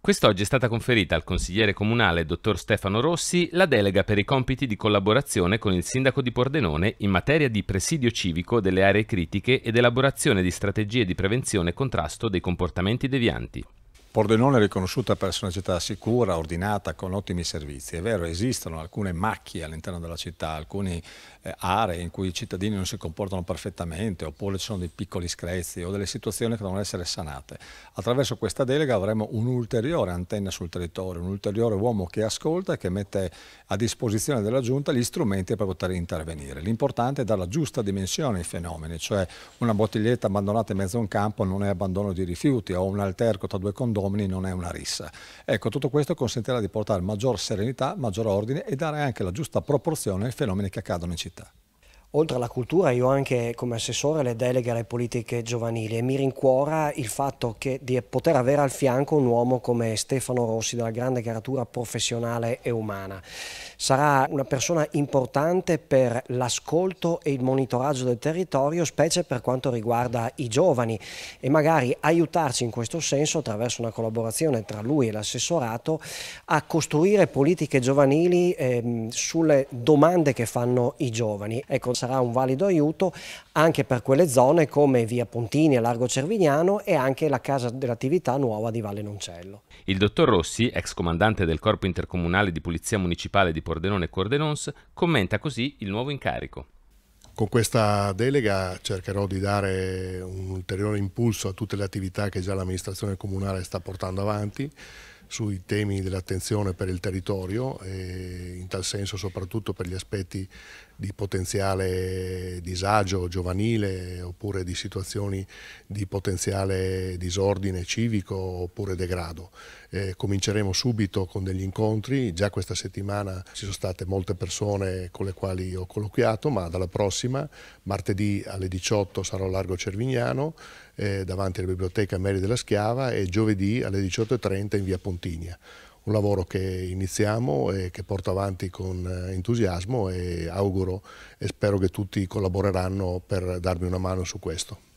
Quest'oggi è stata conferita al consigliere comunale dottor Stefano Rossi la delega per i compiti di collaborazione con il sindaco di Pordenone in materia di presidio civico delle aree critiche ed elaborazione di strategie di prevenzione e contrasto dei comportamenti devianti. Pordenone è riconosciuta per essere una città sicura, ordinata, con ottimi servizi. È vero, esistono alcune macchie all'interno della città, alcune eh, aree in cui i cittadini non si comportano perfettamente, oppure ci sono dei piccoli screzi o delle situazioni che devono essere sanate. Attraverso questa delega avremo un'ulteriore antenna sul territorio, un ulteriore uomo che ascolta e che mette a disposizione della Giunta gli strumenti per poter intervenire. L'importante è dare la giusta dimensione ai fenomeni, cioè una bottiglietta abbandonata in mezzo a un campo non è abbandono di rifiuti o un alterco tra due condoni uomini non è una rissa. Ecco, tutto questo consentirà di portare maggior serenità, maggior ordine e dare anche la giusta proporzione ai fenomeni che accadono in città. Oltre alla cultura io anche come assessore le deleghe alle politiche giovanili e mi rincuora il fatto che, di poter avere al fianco un uomo come Stefano Rossi della grande caratura professionale e umana sarà una persona importante per l'ascolto e il monitoraggio del territorio, specie per quanto riguarda i giovani e magari aiutarci in questo senso attraverso una collaborazione tra lui e l'assessorato a costruire politiche giovanili ehm, sulle domande che fanno i giovani. Ecco, sarà un valido aiuto anche per quelle zone come via Pontini e Largo Cervignano e anche la casa dell'attività nuova di Valle Noncello. Il dottor Rossi, ex comandante del corpo intercomunale di polizia municipale di Pordenone e Cordenons, commenta così il nuovo incarico. Con questa delega cercherò di dare un ulteriore impulso a tutte le attività che già l'amministrazione comunale sta portando avanti sui temi dell'attenzione per il territorio, in tal senso soprattutto per gli aspetti di potenziale disagio giovanile oppure di situazioni di potenziale disordine civico oppure degrado. Eh, cominceremo subito con degli incontri, già questa settimana ci sono state molte persone con le quali ho colloquiato, ma dalla prossima, martedì alle 18 sarò a Largo Cervignano, eh, davanti alla biblioteca Mary della Schiava e giovedì alle 18.30 in via Pontinia. Un lavoro che iniziamo e che porto avanti con eh, entusiasmo e auguro e spero che tutti collaboreranno per darmi una mano su questo.